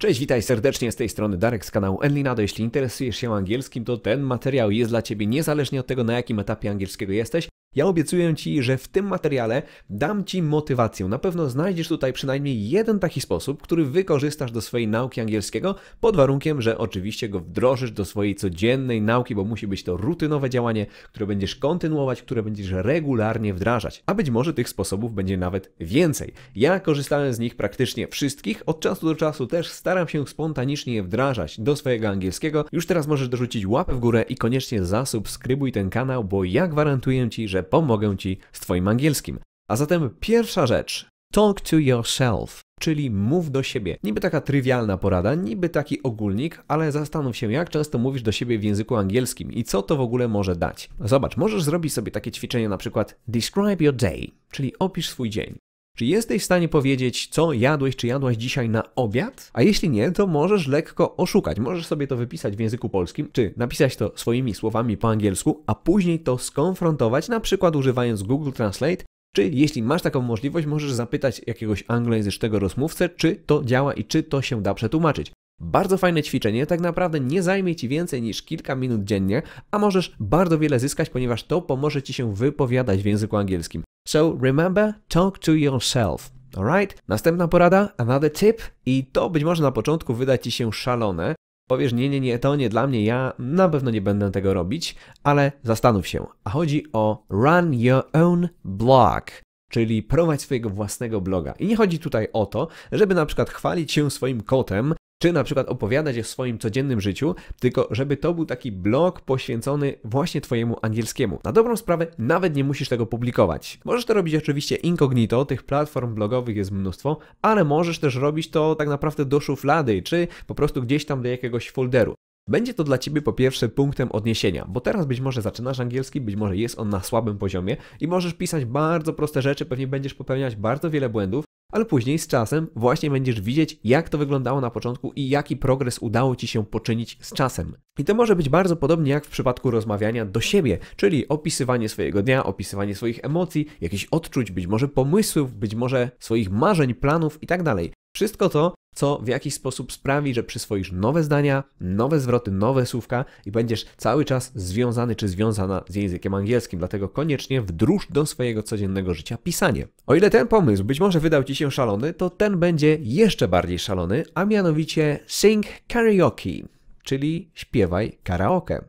Cześć, witaj serdecznie z tej strony Darek z kanału Enlinado. Jeśli interesujesz się angielskim, to ten materiał jest dla Ciebie niezależnie od tego, na jakim etapie angielskiego jesteś. Ja obiecuję Ci, że w tym materiale dam Ci motywację. Na pewno znajdziesz tutaj przynajmniej jeden taki sposób, który wykorzystasz do swojej nauki angielskiego, pod warunkiem, że oczywiście go wdrożysz do swojej codziennej nauki, bo musi być to rutynowe działanie, które będziesz kontynuować, które będziesz regularnie wdrażać. A być może tych sposobów będzie nawet więcej. Ja korzystałem z nich praktycznie wszystkich. Od czasu do czasu też staram się spontanicznie je wdrażać do swojego angielskiego. Już teraz możesz dorzucić łapę w górę i koniecznie zasubskrybuj ten kanał, bo ja gwarantuję Ci, że które pomogą Ci z Twoim angielskim. A zatem pierwsza rzecz. Talk to yourself, czyli mów do siebie. Niby taka trywialna porada, niby taki ogólnik, ale zastanów się, jak często mówisz do siebie w języku angielskim i co to w ogóle może dać. Zobacz, możesz zrobić sobie takie ćwiczenie na przykład Describe your day, czyli opisz swój dzień. Czy jesteś w stanie powiedzieć, co jadłeś czy jadłaś dzisiaj na obiad? A jeśli nie, to możesz lekko oszukać. Możesz sobie to wypisać w języku polskim, czy napisać to swoimi słowami po angielsku, a później to skonfrontować, na przykład używając Google Translate czy jeśli masz taką możliwość, możesz zapytać jakiegoś anglojęzycznego rozmówcę, czy to działa i czy to się da przetłumaczyć. Bardzo fajne ćwiczenie, tak naprawdę nie zajmie Ci więcej niż kilka minut dziennie, a możesz bardzo wiele zyskać, ponieważ to pomoże Ci się wypowiadać w języku angielskim. So remember, talk to yourself. Alright? Następna porada, another tip i to być może na początku wyda Ci się szalone. Powiesz, nie, nie, nie, to nie dla mnie, ja na pewno nie będę tego robić, ale zastanów się. A chodzi o run your own blog czyli prowadź swojego własnego bloga. I nie chodzi tutaj o to, żeby na przykład chwalić się swoim kotem czy na przykład opowiadać w swoim codziennym życiu, tylko żeby to był taki blog poświęcony właśnie Twojemu angielskiemu. Na dobrą sprawę nawet nie musisz tego publikować. Możesz to robić oczywiście incognito, tych platform blogowych jest mnóstwo, ale możesz też robić to tak naprawdę do szuflady, czy po prostu gdzieś tam do jakiegoś folderu. Będzie to dla Ciebie po pierwsze punktem odniesienia, bo teraz być może zaczynasz angielski, być może jest on na słabym poziomie i możesz pisać bardzo proste rzeczy, pewnie będziesz popełniać bardzo wiele błędów, ale później z czasem właśnie będziesz widzieć, jak to wyglądało na początku i jaki progres udało Ci się poczynić z czasem. I to może być bardzo podobnie jak w przypadku rozmawiania do siebie, czyli opisywanie swojego dnia, opisywanie swoich emocji, jakichś odczuć, być może pomysłów, być może swoich marzeń, planów itd. Tak Wszystko to co w jakiś sposób sprawi, że przyswoisz nowe zdania, nowe zwroty, nowe słówka i będziesz cały czas związany czy związana z językiem angielskim. Dlatego koniecznie wdróż do swojego codziennego życia pisanie. O ile ten pomysł być może wydał Ci się szalony, to ten będzie jeszcze bardziej szalony, a mianowicie sing karaoke, czyli śpiewaj karaoke.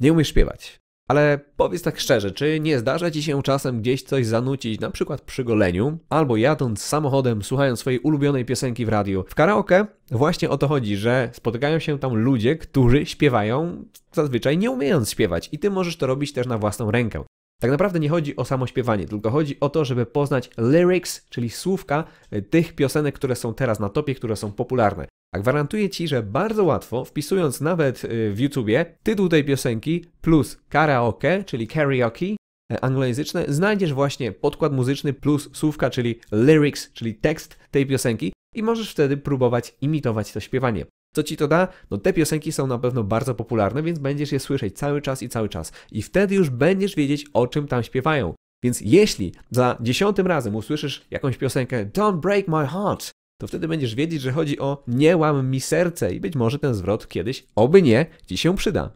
Nie umiesz śpiewać. Ale powiedz tak szczerze, czy nie zdarza ci się czasem gdzieś coś zanucić, na przykład przy goleniu, albo jadąc samochodem, słuchając swojej ulubionej piosenki w radiu? W karaoke właśnie o to chodzi, że spotykają się tam ludzie, którzy śpiewają zazwyczaj nie umiejąc śpiewać i ty możesz to robić też na własną rękę. Tak naprawdę nie chodzi o samo śpiewanie, tylko chodzi o to, żeby poznać lyrics, czyli słówka e, tych piosenek, które są teraz na topie, które są popularne. A gwarantuję Ci, że bardzo łatwo, wpisując nawet y, w YouTubie tytuł tej piosenki plus karaoke, czyli karaoke e, anglojęzyczne, znajdziesz właśnie podkład muzyczny plus słówka, czyli lyrics, czyli tekst tej piosenki i możesz wtedy próbować imitować to śpiewanie. Co ci to da? No te piosenki są na pewno bardzo popularne, więc będziesz je słyszeć cały czas i cały czas. I wtedy już będziesz wiedzieć, o czym tam śpiewają. Więc jeśli za dziesiątym razem usłyszysz jakąś piosenkę Don't Break My Heart, to wtedy będziesz wiedzieć, że chodzi o nie łam mi serce i być może ten zwrot kiedyś, oby nie, ci się przyda.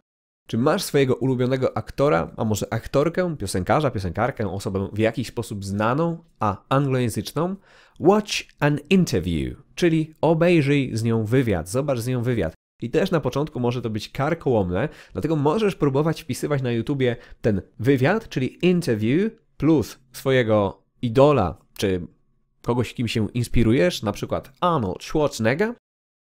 Czy masz swojego ulubionego aktora, a może aktorkę, piosenkarza, piosenkarkę, osobę w jakiś sposób znaną, a anglojęzyczną? Watch an interview, czyli obejrzyj z nią wywiad, zobacz z nią wywiad. I też na początku może to być karkołomne, dlatego możesz próbować wpisywać na YouTubie ten wywiad, czyli interview, plus swojego idola czy kogoś, kim się inspirujesz, na przykład Arnold Schwarzenegger,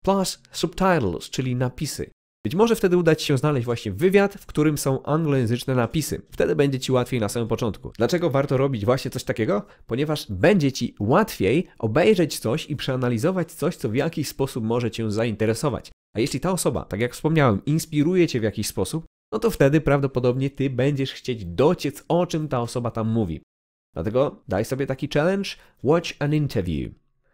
plus subtitles, czyli napisy. Być może wtedy uda Ci się znaleźć właśnie wywiad, w którym są anglojęzyczne napisy. Wtedy będzie Ci łatwiej na samym początku. Dlaczego warto robić właśnie coś takiego? Ponieważ będzie Ci łatwiej obejrzeć coś i przeanalizować coś, co w jakiś sposób może Cię zainteresować. A jeśli ta osoba, tak jak wspomniałem, inspiruje Cię w jakiś sposób, no to wtedy prawdopodobnie Ty będziesz chcieć dociec, o czym ta osoba tam mówi. Dlatego daj sobie taki challenge: watch an interview.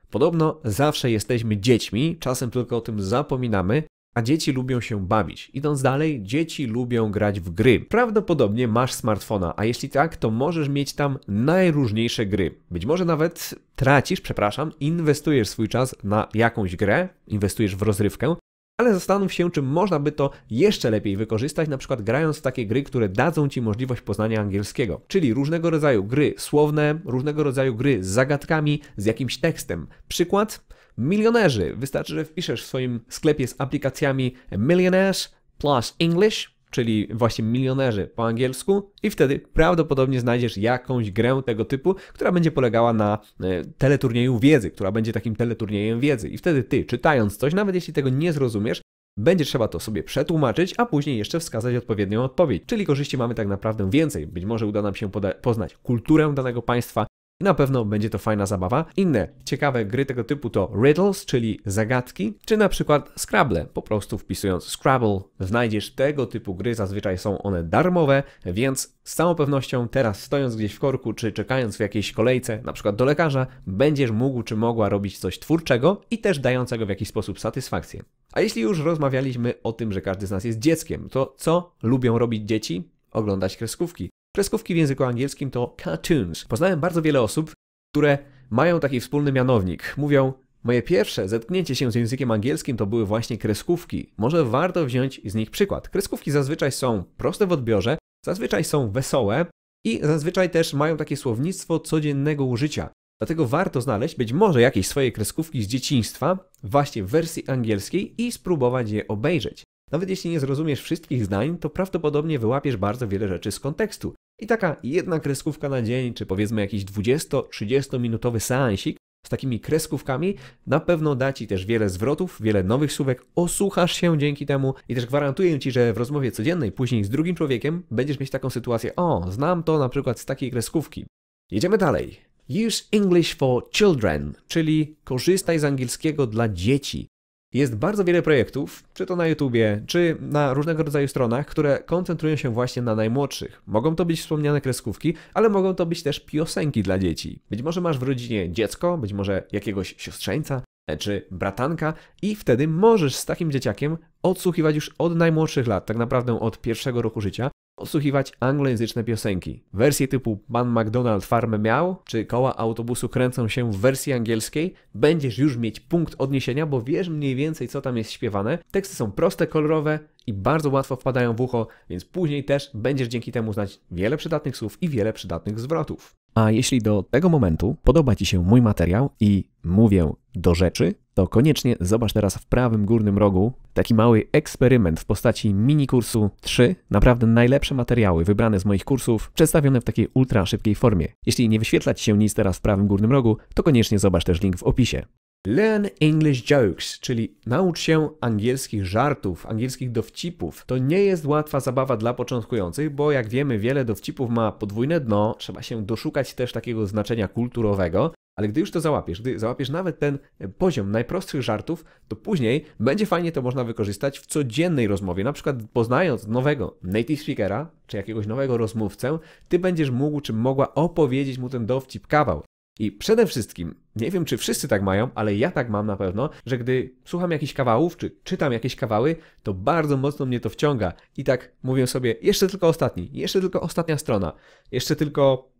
Podobno zawsze jesteśmy dziećmi, czasem tylko o tym zapominamy, a dzieci lubią się bawić. Idąc dalej, dzieci lubią grać w gry. Prawdopodobnie masz smartfona, a jeśli tak, to możesz mieć tam najróżniejsze gry. Być może nawet tracisz, przepraszam, inwestujesz swój czas na jakąś grę, inwestujesz w rozrywkę, ale zastanów się, czy można by to jeszcze lepiej wykorzystać, na przykład grając w takie gry, które dadzą Ci możliwość poznania angielskiego, czyli różnego rodzaju gry słowne, różnego rodzaju gry z zagadkami, z jakimś tekstem. Przykład? Milionerzy. Wystarczy, że wpiszesz w swoim sklepie z aplikacjami Millionaires plus English czyli właśnie milionerzy po angielsku i wtedy prawdopodobnie znajdziesz jakąś grę tego typu, która będzie polegała na e, teleturnieju wiedzy, która będzie takim teleturniejem wiedzy i wtedy ty czytając coś, nawet jeśli tego nie zrozumiesz, będzie trzeba to sobie przetłumaczyć, a później jeszcze wskazać odpowiednią odpowiedź. Czyli korzyści mamy tak naprawdę więcej. Być może uda nam się poznać kulturę danego państwa, i na pewno będzie to fajna zabawa. Inne ciekawe gry tego typu to riddles, czyli zagadki, czy na przykład Scrabble. Po prostu wpisując Scrabble znajdziesz tego typu gry, zazwyczaj są one darmowe, więc z całą pewnością teraz stojąc gdzieś w korku, czy czekając w jakiejś kolejce, na przykład do lekarza, będziesz mógł czy mogła robić coś twórczego i też dającego w jakiś sposób satysfakcję. A jeśli już rozmawialiśmy o tym, że każdy z nas jest dzieckiem, to co lubią robić dzieci? Oglądać kreskówki. Kreskówki w języku angielskim to cartoons. Poznałem bardzo wiele osób, które mają taki wspólny mianownik. Mówią, moje pierwsze zetknięcie się z językiem angielskim to były właśnie kreskówki. Może warto wziąć z nich przykład. Kreskówki zazwyczaj są proste w odbiorze, zazwyczaj są wesołe i zazwyczaj też mają takie słownictwo codziennego użycia. Dlatego warto znaleźć być może jakieś swoje kreskówki z dzieciństwa, właśnie w wersji angielskiej i spróbować je obejrzeć. Nawet jeśli nie zrozumiesz wszystkich zdań, to prawdopodobnie wyłapiesz bardzo wiele rzeczy z kontekstu. I taka jedna kreskówka na dzień, czy powiedzmy jakiś 20-30 minutowy seansik z takimi kreskówkami na pewno da Ci też wiele zwrotów, wiele nowych słówek, osłuchasz się dzięki temu i też gwarantuję Ci, że w rozmowie codziennej później z drugim człowiekiem będziesz mieć taką sytuację, o, znam to na przykład z takiej kreskówki. Jedziemy dalej. Use English for Children, czyli korzystaj z angielskiego dla dzieci. Jest bardzo wiele projektów, czy to na YouTubie, czy na różnego rodzaju stronach, które koncentrują się właśnie na najmłodszych. Mogą to być wspomniane kreskówki, ale mogą to być też piosenki dla dzieci. Być może masz w rodzinie dziecko, być może jakiegoś siostrzeńca, e, czy bratanka i wtedy możesz z takim dzieciakiem odsłuchiwać już od najmłodszych lat, tak naprawdę od pierwszego roku życia Osłuchiwać anglojęzyczne piosenki. Wersje typu Pan McDonald Farm miał, czy koła autobusu kręcą się w wersji angielskiej, będziesz już mieć punkt odniesienia, bo wiesz mniej więcej co tam jest śpiewane. Teksty są proste, kolorowe i bardzo łatwo wpadają w ucho, więc później też będziesz dzięki temu znać wiele przydatnych słów i wiele przydatnych zwrotów. A jeśli do tego momentu podoba Ci się mój materiał i mówię do rzeczy, to koniecznie zobacz teraz w prawym górnym rogu taki mały eksperyment w postaci mini kursu 3. Naprawdę najlepsze materiały wybrane z moich kursów, przedstawione w takiej ultra szybkiej formie. Jeśli nie wyświetla Ci się nic teraz w prawym górnym rogu, to koniecznie zobacz też link w opisie. Learn English Jokes, czyli naucz się angielskich żartów, angielskich dowcipów. To nie jest łatwa zabawa dla początkujących, bo jak wiemy, wiele dowcipów ma podwójne dno, trzeba się doszukać też takiego znaczenia kulturowego. Ale gdy już to załapiesz, gdy załapiesz nawet ten e, poziom najprostszych żartów, to później będzie fajnie to można wykorzystać w codziennej rozmowie. Na przykład poznając nowego native speakera czy jakiegoś nowego rozmówcę, ty będziesz mógł czy mogła opowiedzieć mu ten dowcip kawał. I przede wszystkim, nie wiem czy wszyscy tak mają, ale ja tak mam na pewno, że gdy słucham jakichś kawałów, czy czytam jakieś kawały, to bardzo mocno mnie to wciąga. I tak mówię sobie, jeszcze tylko ostatni, jeszcze tylko ostatnia strona, jeszcze tylko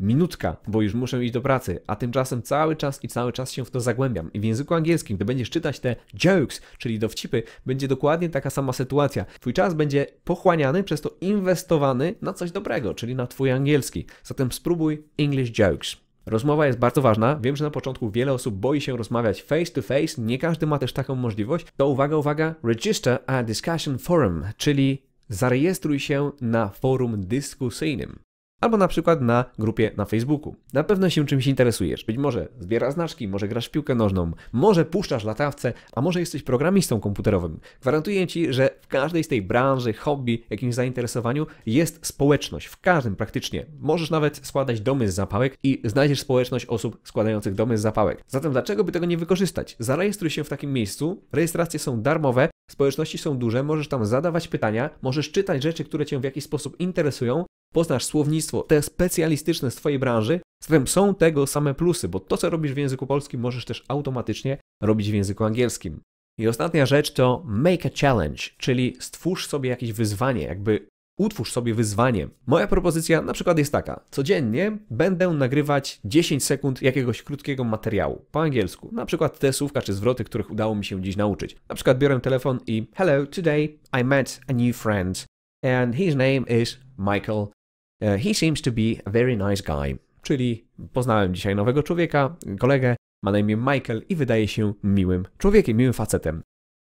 minutka, bo już muszę iść do pracy, a tymczasem cały czas i cały czas się w to zagłębiam. I w języku angielskim, gdy będziesz czytać te jokes, czyli dowcipy, będzie dokładnie taka sama sytuacja. Twój czas będzie pochłaniany, przez to inwestowany na coś dobrego, czyli na twój angielski. Zatem spróbuj English jokes. Rozmowa jest bardzo ważna. Wiem, że na początku wiele osób boi się rozmawiać face to face. Nie każdy ma też taką możliwość. To uwaga, uwaga, register a discussion forum, czyli zarejestruj się na forum dyskusyjnym albo na przykład na grupie na Facebooku. Na pewno się czymś interesujesz. Być może zbierasz znaczki, może grasz w piłkę nożną, może puszczasz latawce, a może jesteś programistą komputerowym. Gwarantuję Ci, że w każdej z tej branży, hobby, jakimś zainteresowaniu jest społeczność. W każdym praktycznie. Możesz nawet składać domy z zapałek i znajdziesz społeczność osób składających domy z zapałek. Zatem dlaczego by tego nie wykorzystać? Zarejestruj się w takim miejscu. Rejestracje są darmowe, społeczności są duże, możesz tam zadawać pytania, możesz czytać rzeczy, które Cię w jakiś sposób interesują poznasz słownictwo, te specjalistyczne z Twojej branży, zatem są tego same plusy, bo to, co robisz w języku polskim, możesz też automatycznie robić w języku angielskim. I ostatnia rzecz to make a challenge, czyli stwórz sobie jakieś wyzwanie, jakby utwórz sobie wyzwanie. Moja propozycja na przykład jest taka: codziennie będę nagrywać 10 sekund jakiegoś krótkiego materiału po angielsku, na przykład te słówka czy zwroty, których udało mi się dziś nauczyć. Na przykład biorę telefon i hello, today I met a new friend and his name is Michael E, he seems to be a very nice guy, czyli poznałem dzisiaj nowego człowieka, kolegę, ma na imię Michael i wydaje się miłym człowiekiem, miłym facetem.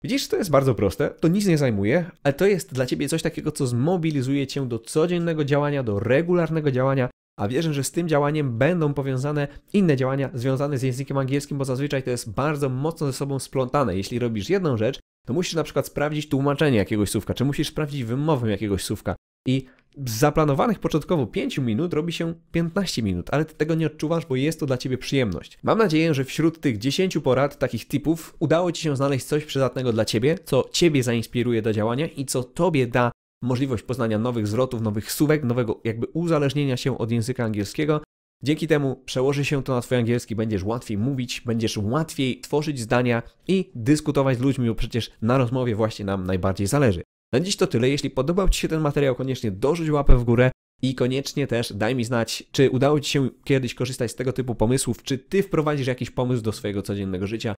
Widzisz, to jest bardzo proste, to nic nie zajmuje, ale to jest dla ciebie coś takiego, co zmobilizuje cię do codziennego działania, do regularnego działania, a wierzę, że z tym działaniem będą powiązane inne działania związane z językiem angielskim, bo zazwyczaj to jest bardzo mocno ze sobą splątane. Jeśli robisz jedną rzecz, to musisz na przykład sprawdzić tłumaczenie jakiegoś słówka, czy musisz sprawdzić wymowę jakiegoś słówka. I z zaplanowanych początkowo 5 minut robi się 15 minut, ale ty tego nie odczuwasz, bo jest to dla ciebie przyjemność. Mam nadzieję, że wśród tych 10 porad, takich tipów, udało ci się znaleźć coś przydatnego dla ciebie, co ciebie zainspiruje do działania i co tobie da możliwość poznania nowych zwrotów, nowych słówek, nowego jakby uzależnienia się od języka angielskiego. Dzięki temu przełoży się to na twój angielski, będziesz łatwiej mówić, będziesz łatwiej tworzyć zdania i dyskutować z ludźmi, bo przecież na rozmowie właśnie nam najbardziej zależy. Na dziś to tyle. Jeśli podobał Ci się ten materiał, koniecznie dorzuć łapę w górę i koniecznie też daj mi znać, czy udało Ci się kiedyś korzystać z tego typu pomysłów, czy Ty wprowadzisz jakiś pomysł do swojego codziennego życia.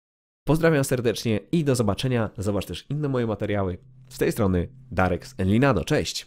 Pozdrawiam serdecznie i do zobaczenia. Zobacz też inne moje materiały. Z tej strony Darek z Enlinado. Cześć!